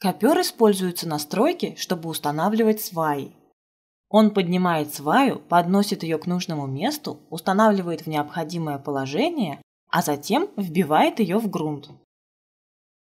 Копер используется на стройке, чтобы устанавливать сваи. Он поднимает сваю, подносит ее к нужному месту, устанавливает в необходимое положение, а затем вбивает ее в грунт.